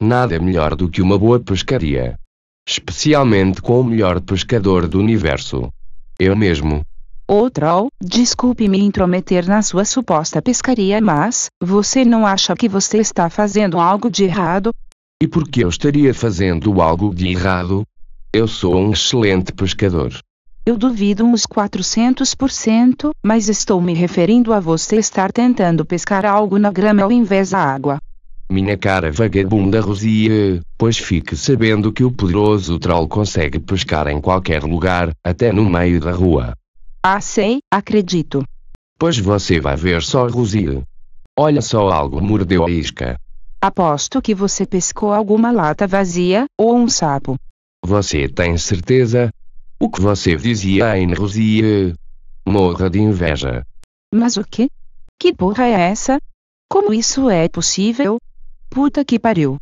Nada é melhor do que uma boa pescaria. Especialmente com o melhor pescador do universo. Eu mesmo. Oh troll, desculpe me intrometer na sua suposta pescaria, mas você não acha que você está fazendo algo de errado? E por que eu estaria fazendo algo de errado? Eu sou um excelente pescador. Eu duvido uns 400%, mas estou me referindo a você estar tentando pescar algo na grama ao invés da água. Minha cara vagabunda rosia, pois fique sabendo que o poderoso troll consegue pescar em qualquer lugar, até no meio da rua. Ah, sei, acredito. Pois você vai ver só, Rosie. Olha só, algo mordeu a isca. Aposto que você pescou alguma lata vazia, ou um sapo. Você tem certeza? O que você dizia em Rosie? Morra de inveja. Mas o quê? Que porra é essa? Como isso é possível? Puta que pariu.